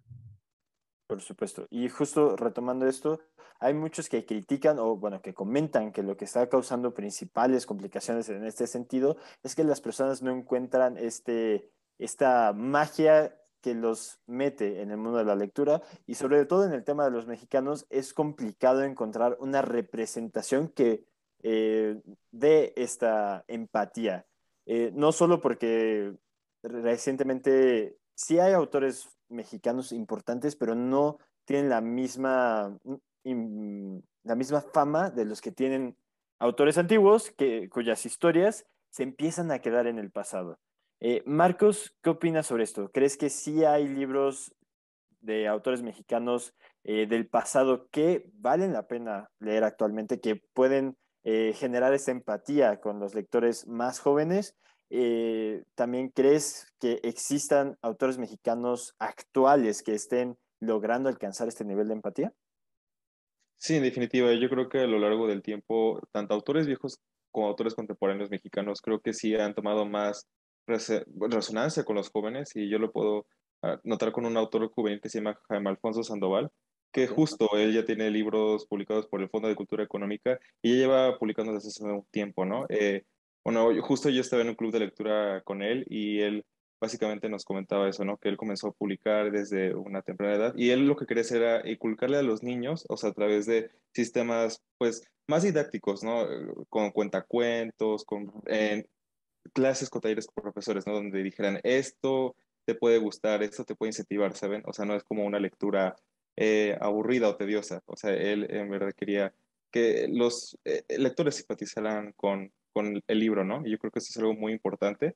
Por supuesto. Y justo retomando esto, hay muchos que critican o, bueno, que comentan que lo que está causando principales complicaciones en este sentido es que las personas no encuentran este, esta magia que los mete en el mundo de la lectura y sobre todo en el tema de los mexicanos es complicado encontrar una representación que eh, dé esta empatía. Eh, no solo porque recientemente sí hay autores mexicanos importantes, pero no tienen la misma, mm, la misma fama de los que tienen autores antiguos que, cuyas historias se empiezan a quedar en el pasado. Eh, Marcos, ¿qué opinas sobre esto? ¿Crees que sí hay libros de autores mexicanos eh, del pasado que valen la pena leer actualmente, que pueden eh, generar esa empatía con los lectores más jóvenes eh, también crees que existan autores mexicanos actuales que estén logrando alcanzar este nivel de empatía? Sí, en definitiva, yo creo que a lo largo del tiempo, tanto autores viejos como autores contemporáneos mexicanos, creo que sí han tomado más resonancia con los jóvenes y yo lo puedo ah, notar con un autor juvenil que se llama Jaime Alfonso Sandoval, que justo él ya tiene libros publicados por el Fondo de Cultura Económica y ya lleva publicando desde hace un tiempo, ¿no? Eh, bueno, justo yo estaba en un club de lectura con él y él básicamente nos comentaba eso, ¿no? Que él comenzó a publicar desde una temprana edad y él lo que quería hacer era inculcarle a los niños, o sea, a través de sistemas, pues, más didácticos, ¿no? Con cuentacuentos, con en clases con talleres con profesores, ¿no? Donde dijeran, esto te puede gustar, esto te puede incentivar, ¿saben? O sea, no es como una lectura eh, aburrida o tediosa. O sea, él en verdad quería que los eh, lectores simpatizaran con, con el libro, ¿no? Y yo creo que eso es algo muy importante.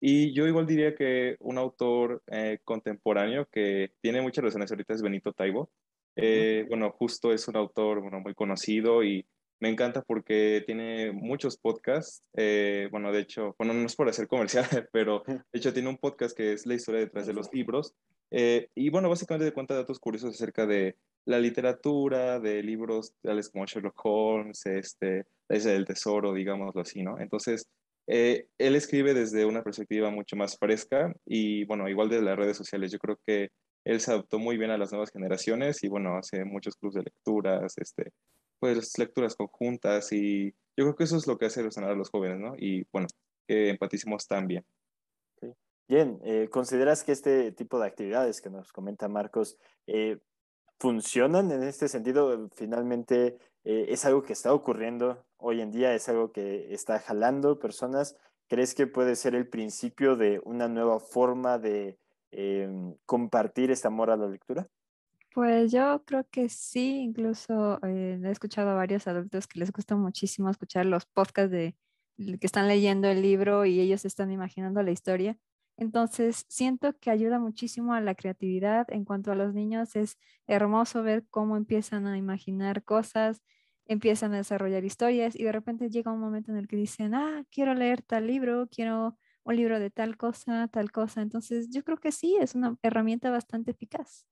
Y yo igual diría que un autor eh, contemporáneo que tiene muchas relaciones ahorita es Benito Taibo. Eh, bueno, justo es un autor bueno, muy conocido y me encanta porque tiene muchos podcasts. Eh, bueno, de hecho, bueno, no es por hacer comercial, pero de hecho tiene un podcast que es la historia detrás de los libros eh, y bueno, básicamente de cuenta datos curiosos acerca de la literatura, de libros tales como Sherlock Holmes, este, la isla del tesoro, digámoslo así, ¿no? Entonces, eh, él escribe desde una perspectiva mucho más fresca y bueno, igual desde las redes sociales. Yo creo que él se adaptó muy bien a las nuevas generaciones y bueno, hace muchos clubes de lecturas, este, pues lecturas conjuntas y yo creo que eso es lo que hace resonar a los jóvenes, ¿no? Y bueno, que empaticemos también. Bien, eh, ¿consideras que este tipo de actividades que nos comenta Marcos eh, funcionan en este sentido? Finalmente, eh, ¿es algo que está ocurriendo hoy en día? ¿Es algo que está jalando personas? ¿Crees que puede ser el principio de una nueva forma de em, compartir este amor a la lectura? Pues yo creo que sí, incluso he escuchado a varios adultos que les gusta muchísimo escuchar los podcasts de que están leyendo el libro y ellos están imaginando la historia entonces, siento que ayuda muchísimo a la creatividad. En cuanto a los niños, es hermoso ver cómo empiezan a imaginar cosas, empiezan a desarrollar historias y de repente llega un momento en el que dicen, ah, quiero leer tal libro, quiero un libro de tal cosa, tal cosa. Entonces, yo creo que sí, es una herramienta bastante eficaz.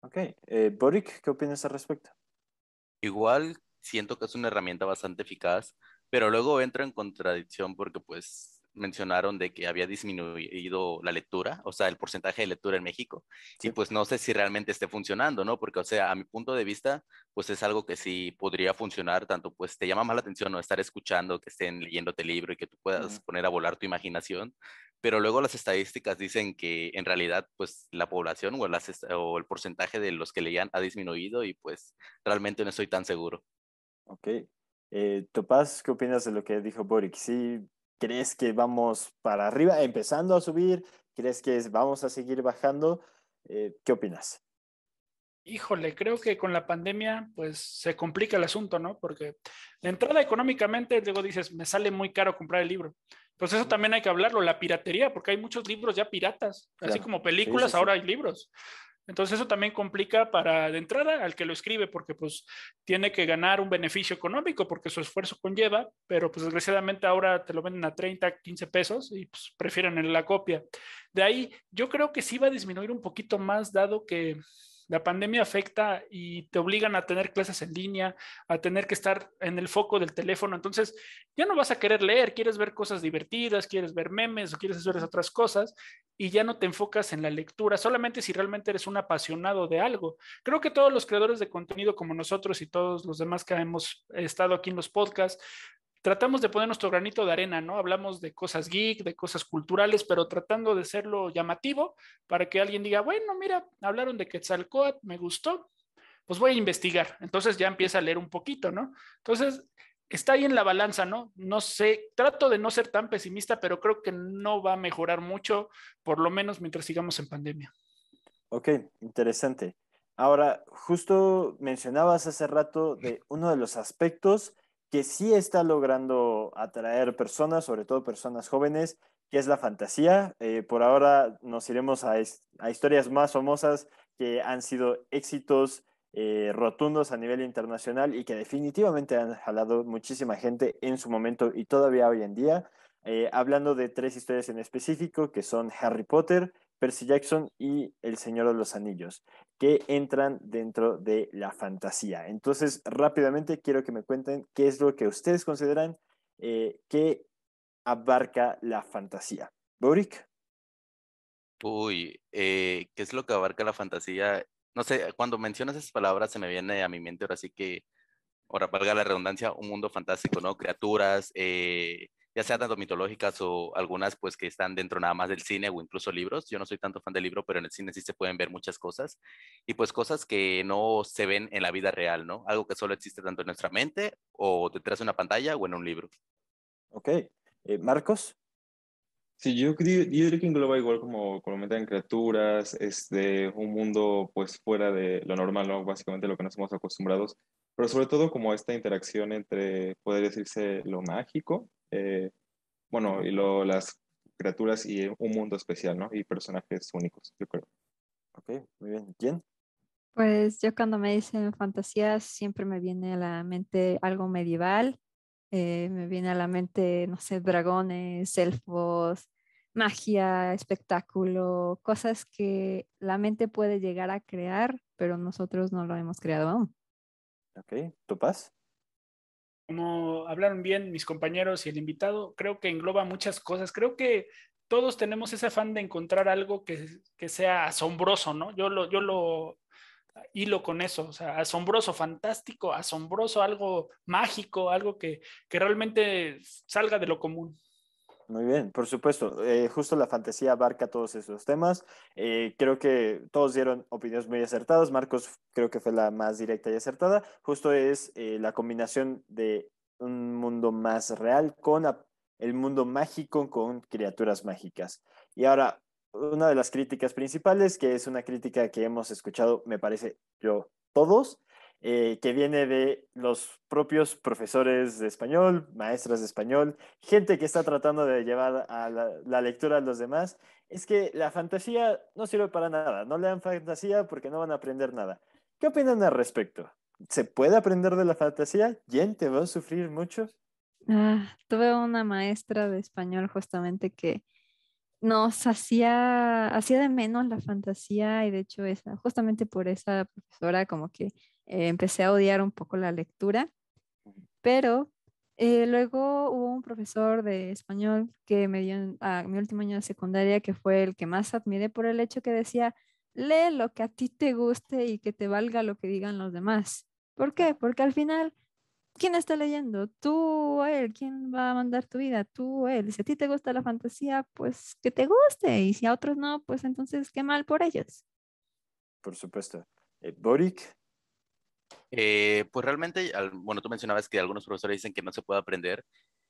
Ok. Eh, Boric, ¿qué opinas al respecto? Igual siento que es una herramienta bastante eficaz, pero luego entra en contradicción porque pues mencionaron de que había disminuido la lectura, o sea, el porcentaje de lectura en México. Sí. Y pues no sé si realmente esté funcionando, ¿no? Porque, o sea, a mi punto de vista, pues es algo que sí podría funcionar, tanto pues te llama más la atención no estar escuchando, que estén leyéndote libro y que tú puedas poner a volar tu imaginación, pero luego las estadísticas dicen que en realidad pues la población o, o el porcentaje de los que leían ha disminuido y pues realmente no estoy tan seguro. Ok. Eh, Topaz, ¿qué opinas de lo que dijo Boric? ¿Sí ¿Crees que vamos para arriba, empezando a subir? ¿Crees que vamos a seguir bajando? Eh, ¿Qué opinas? Híjole, creo que con la pandemia pues se complica el asunto, ¿no? Porque de entrada económicamente, luego dices, me sale muy caro comprar el libro. Pues eso también hay que hablarlo, la piratería, porque hay muchos libros ya piratas, así como películas, ahora hay libros. Entonces eso también complica para de entrada al que lo escribe, porque pues tiene que ganar un beneficio económico porque su esfuerzo conlleva, pero pues desgraciadamente ahora te lo venden a 30, 15 pesos y pues prefieren la copia. De ahí yo creo que sí va a disminuir un poquito más dado que la pandemia afecta y te obligan a tener clases en línea, a tener que estar en el foco del teléfono. Entonces, ya no vas a querer leer, quieres ver cosas divertidas, quieres ver memes o quieres hacer otras cosas y ya no te enfocas en la lectura, solamente si realmente eres un apasionado de algo. Creo que todos los creadores de contenido como nosotros y todos los demás que hemos estado aquí en los podcasts, tratamos de poner nuestro granito de arena, ¿no? Hablamos de cosas geek, de cosas culturales, pero tratando de serlo llamativo para que alguien diga, bueno, mira, hablaron de Quetzalcoatl, me gustó, pues voy a investigar. Entonces ya empieza a leer un poquito, ¿no? Entonces, está ahí en la balanza, ¿no? No sé, trato de no ser tan pesimista, pero creo que no va a mejorar mucho, por lo menos mientras sigamos en pandemia. Ok, interesante. Ahora, justo mencionabas hace rato de uno de los aspectos que sí está logrando atraer personas, sobre todo personas jóvenes, que es la fantasía. Eh, por ahora nos iremos a, historias más famosas que han sido éxitos eh, rotundos a nivel internacional y que definitivamente han jalado muchísima gente en su momento y todavía hoy en día. Eh, hablando de tres historias en específico, que son Harry Potter, Percy Jackson y El Señor de los Anillos, que entran dentro de la fantasía. Entonces, rápidamente quiero que me cuenten qué es lo que ustedes consideran eh, que abarca la fantasía. Boric. Uy, eh, ¿qué es lo que abarca la fantasía? No sé, cuando mencionas esas palabras se me viene a mi mente ahora sí que, ahora valga la redundancia, un mundo fantástico, ¿no? Criaturas, eh, ya sean tanto mitológicas o algunas pues que están dentro nada más del cine o incluso libros. Yo no soy tanto fan del libro, pero en el cine sí se pueden ver muchas cosas y pues cosas que no se ven en la vida real, ¿no? Algo que solo existe tanto en nuestra mente o detrás de una pantalla o en un libro. Ok. Eh, Marcos. Sí, yo creo, que engloba igual como comentan criaturas, es de un mundo pues fuera de lo normal, ¿no? Básicamente lo que nos hemos acostumbrados, pero sobre todo como esta interacción entre, puede decirse, lo mágico eh, bueno, y las criaturas y un mundo especial, ¿no? Y personajes únicos, yo creo. Ok, muy bien. ¿Quién? Pues yo cuando me dicen fantasías siempre me viene a la mente algo medieval, eh, me viene a la mente, no sé, dragones, elfos, magia, espectáculo, cosas que la mente puede llegar a crear, pero nosotros no lo hemos creado aún. Ok, ¿Topaz? como hablaron bien mis compañeros y el invitado, creo que engloba muchas cosas. Creo que todos tenemos ese afán de encontrar algo que, sea asombroso, ¿no? Yo lo, yo lo hilo con eso, o sea, asombroso, fantástico, asombroso, algo mágico, algo que, que realmente salga de lo común. Muy bien, por supuesto. Eh, justo la fantasía abarca todos esos temas. Eh, creo que todos dieron opiniones muy acertadas. Marcos creo que fue la más directa y acertada. Justo es eh, la combinación de un mundo más real con el mundo mágico con criaturas mágicas. Y ahora, una de las críticas principales, que es una crítica que hemos escuchado, me parece yo, todos, eh, que viene de los propios profesores de español, maestras de español, gente que está tratando de llevar a la, lectura a los demás, es que la fantasía no sirve para nada. No lean fantasía porque no van a aprender nada. ¿Qué opinan al respecto? ¿Se puede aprender de la fantasía? ¿Yen, te va a sufrir mucho? Ah, tuve una maestra de español justamente que nos hacía, hacía de menos la fantasía y de hecho esa, justamente por esa profesora como que eh, empecé a odiar un poco la lectura, pero eh, luego hubo un profesor de español que me dio a mi último año de secundaria, que fue el que más admiré por el hecho que decía, lee lo que a ti te guste y que te valga lo que digan los demás. ¿Por qué? Porque al final, ¿quién está leyendo? Tú o él, ¿quién va a mandar tu vida? Tú o él. Si a ti te gusta la fantasía, pues que te guste. Y si a otros no, pues entonces qué mal por ellos. Por supuesto. Eh, Boric eh, pues realmente, bueno, tú mencionabas que algunos profesores dicen que no se puede aprender.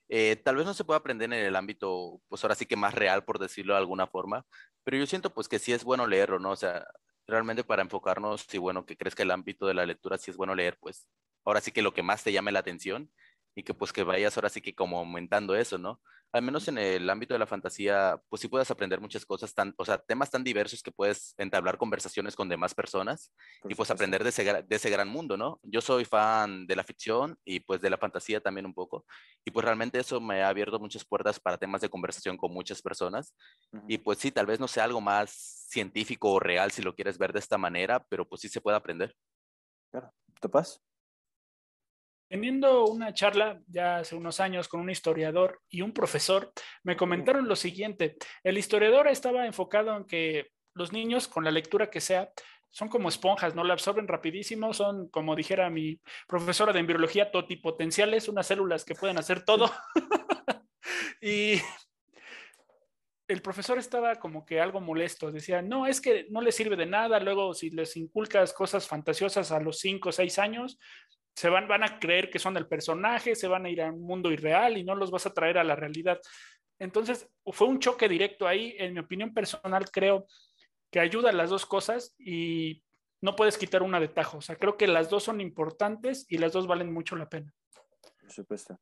Eh, tal vez no se pueda aprender en el ámbito, pues ahora sí que más real, por decirlo de alguna forma, pero yo siento pues que sí es bueno leerlo, ¿no? O sea, realmente para enfocarnos y bueno, que crezca el ámbito de la lectura, sí es bueno leer, pues ahora sí que lo que más te llame la atención y que pues que vayas ahora sí que como aumentando eso, ¿no? Al menos en el ámbito de la fantasía, pues sí puedes aprender muchas cosas, tan, o sea, temas tan diversos que puedes entablar conversaciones con demás personas y pues aprender de ese, gran mundo, ¿no? Yo soy fan de la ficción y pues de la fantasía también un poco y pues realmente eso me ha abierto muchas puertas para temas de conversación con muchas personas y pues sí, tal vez no sea algo más científico o real si lo quieres ver de esta manera, pero pues sí se puede aprender. Claro. pasas? Teniendo una charla ya hace unos años con un historiador y un profesor, me comentaron lo siguiente. El historiador estaba enfocado en que los niños, con la lectura que sea, son como esponjas, ¿no? La absorben rapidísimo, son, como dijera mi profesora de embriología, totipotenciales, unas células que pueden hacer todo. y el profesor estaba como que algo molesto, decía, no, es que no les sirve de nada, luego si les inculcas cosas fantasiosas a los cinco o seis años, se van, van a creer que son el personaje, se van a ir a un mundo irreal y no los vas a traer a la realidad. Entonces, fue un choque directo ahí. En mi opinión personal, creo que ayuda a las dos cosas y no puedes quitar una de tajo. O sea, creo que las dos son importantes y las dos valen mucho la pena. Por supuesto.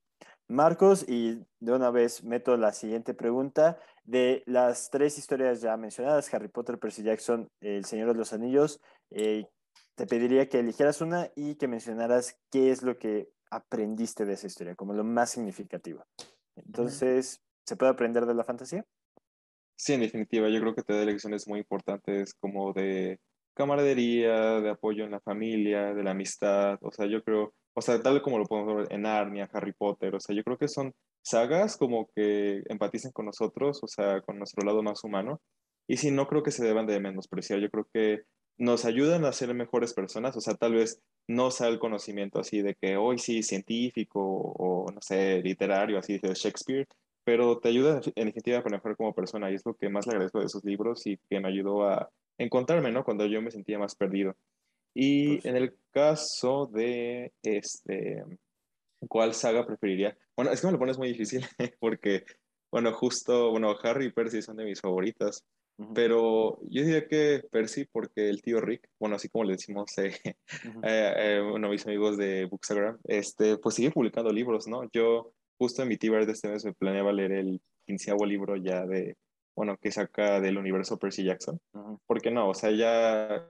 Marcos, y de una vez meto la siguiente pregunta. De las tres historias ya mencionadas, Harry Potter, Percy Jackson, El Señor de los Anillos, eh, te pediría que eligieras una y que mencionaras qué es lo que aprendiste de esa historia, como lo más significativo. Entonces, ¿se puede aprender de la fantasía? Sí, en definitiva, yo creo que te da lecciones muy importantes como de camaradería, de apoyo en la familia, de la amistad, o sea, yo creo, o sea, tal como lo podemos ver en Arnia, Harry Potter, o sea, yo creo que son sagas como que empaticen con nosotros, o sea, con nuestro lado más humano, y sí, no creo que se deban de menospreciar, yo creo que nos ayudan a ser mejores personas, o sea, tal vez no sea el conocimiento así de que hoy sí, científico o, no sé, literario, así de Shakespeare, pero te ayuda en definitiva a mejor como persona y es lo que más le agradezco de esos libros y que me ayudó a encontrarme, ¿no? Cuando yo me sentía más perdido. Y en el caso de este, ¿cuál saga preferiría? Bueno, es que me lo pones muy difícil porque, bueno, justo, bueno, Harry y Percy son de mis favoritas, pero yo diría que Percy, porque el tío Rick, bueno, así como le decimos eh, uno eh, eh, de mis amigos de Bookstagram, este, pues sigue publicando libros, ¿no? Yo justo en mi t de este mes me planeaba leer el quinceavo libro ya de, bueno, que saca del universo Percy Jackson. Porque no, o sea, ya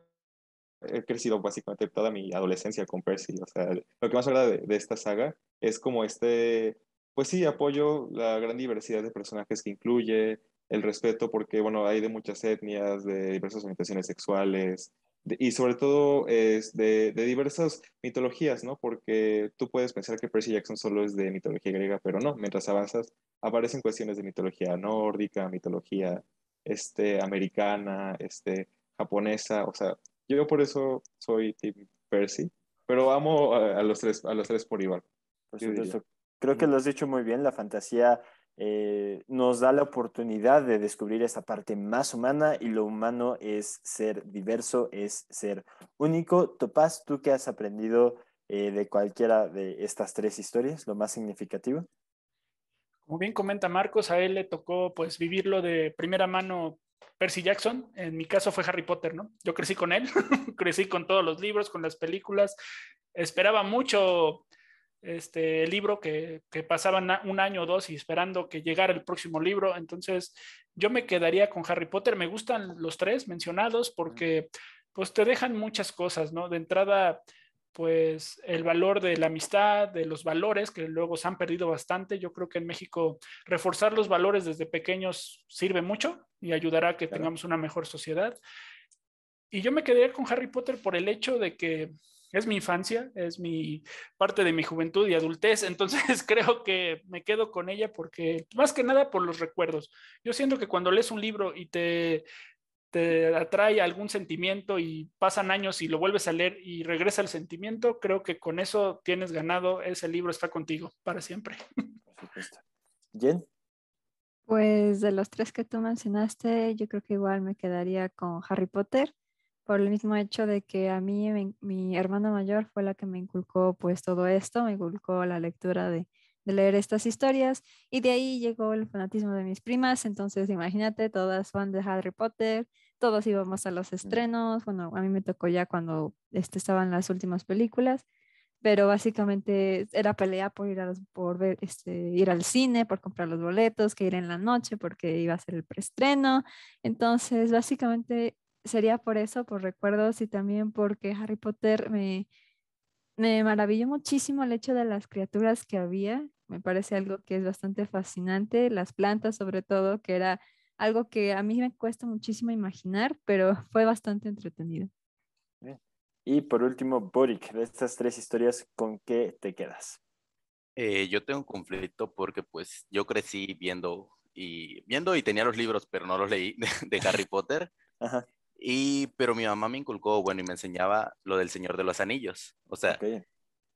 he crecido básicamente toda mi adolescencia con Percy. O sea, lo que más habla de, de esta saga es como este, pues sí, apoyo la gran diversidad de personajes que incluye, el respeto porque, bueno, hay de muchas etnias, de diversas orientaciones sexuales, y sobre todo es de, diversas mitologías, ¿no? Porque tú puedes pensar que Percy Jackson solo es de mitología griega, pero no, mientras avanzas aparecen cuestiones de mitología nórdica, mitología este, americana, este, japonesa, o sea, yo por eso soy Team Percy, pero amo a, los, tres, a los tres por igual. Creo que lo has dicho muy bien, la fantasía eh, nos da la oportunidad de descubrir esta parte más humana y lo humano es ser diverso, es ser único. Topaz, ¿tú qué has aprendido eh, de cualquiera de estas tres historias, lo más significativo? Como bien comenta Marcos, a él le tocó pues vivirlo de primera mano Percy Jackson, en mi caso fue Harry Potter, ¿no? Yo crecí con él, crecí con todos los libros, con las películas, esperaba mucho este libro que, pasaban un año o dos y esperando que llegara el próximo libro. Entonces, yo me quedaría con Harry Potter. Me gustan los tres mencionados porque pues te dejan muchas cosas, ¿no? De entrada, pues el valor de la amistad, de los valores que luego se han perdido bastante. Yo creo que en México reforzar los valores desde pequeños sirve mucho y ayudará a que tengamos una mejor sociedad. Y yo me quedaría con Harry Potter por el hecho de que es mi infancia, es mi parte de mi juventud y adultez, entonces creo que me quedo con ella porque más que nada por los recuerdos. Yo siento que cuando lees un libro y te te atrae algún sentimiento y pasan años y lo vuelves a leer y regresa el sentimiento, creo que con eso tienes ganado, ese libro está contigo para siempre. Pues de los tres que tú mencionaste, yo creo que igual me quedaría con Harry Potter por el mismo hecho de que a mí mi, hermana mayor fue la que me inculcó pues todo esto, me inculcó la lectura de, leer estas historias y de ahí llegó el fanatismo de mis primas, entonces imagínate, todas van de Harry Potter, todos íbamos a los estrenos, bueno, a mí me tocó ya cuando este, estaban las últimas películas, pero básicamente era pelea por ir, a por ver, este, ir al cine, por comprar los boletos, que ir en la noche porque iba a ser el preestreno, entonces básicamente sería por eso, por recuerdos y también porque Harry Potter me, me maravilló muchísimo el hecho de las criaturas que había. Me parece algo que es bastante fascinante, las plantas sobre todo, que era algo que a mí me cuesta muchísimo imaginar, pero fue bastante entretenido. Y por último, Boric, de estas tres historias, ¿con qué te quedas? Eh, yo tengo un conflicto porque pues yo crecí viendo y viendo y tenía los libros, pero no los leí de, de Harry Potter. Ajá. Y, pero mi mamá me inculcó, bueno, y me enseñaba lo del Señor de los Anillos. O sea,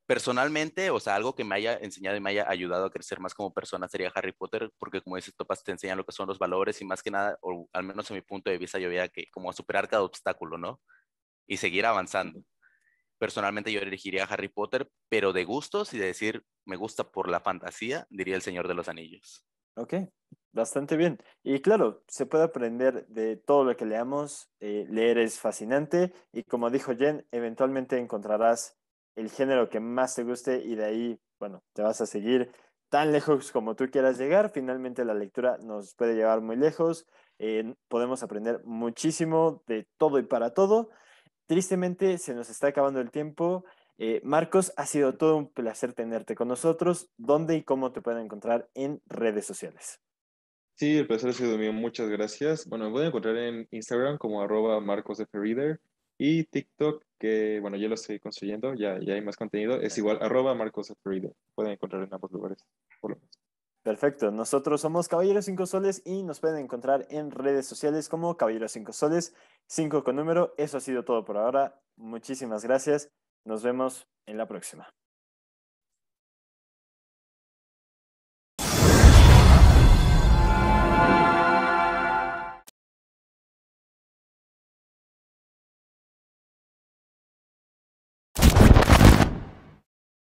personalmente, o sea, algo que me haya enseñado y me haya ayudado a crecer más como persona sería Harry Potter, porque como dices, topas te enseñan lo que son los valores y más que nada, o al menos en mi punto de vista, yo veía que como superar cada obstáculo, ¿no? Y seguir avanzando. Personalmente yo elegiría Harry Potter, pero de gustos y de decir, me gusta por la fantasía, diría el Señor de los Anillos. Ok, bastante bien. Y claro, se puede aprender de todo lo que leamos, eh, leer es fascinante y como dijo Jen, eventualmente encontrarás el género que más te guste y de ahí, bueno, te vas a seguir tan lejos como tú quieras llegar. Finalmente la lectura nos puede llevar muy lejos, podemos aprender muchísimo de todo y para todo. Tristemente se nos está acabando el tiempo. Eh, Marcos, ha sido todo un placer tenerte con nosotros. ¿Dónde y cómo te pueden encontrar en redes sociales? Sí, el placer ha sido mío. Muchas gracias. Bueno, me pueden encontrar en Instagram como arroba marcosfreader y TikTok, que bueno, ya lo estoy construyendo, ya, ya hay más contenido. Es igual arroba marcosfreader. Pueden encontrar en ambos lugares, por lo menos. Perfecto, nosotros somos Caballeros Cinco Soles y nos pueden encontrar en redes sociales como Caballeros Cinco Soles, cinco con número. Eso ha sido todo por ahora. Muchísimas gracias. Nos vemos en la próxima.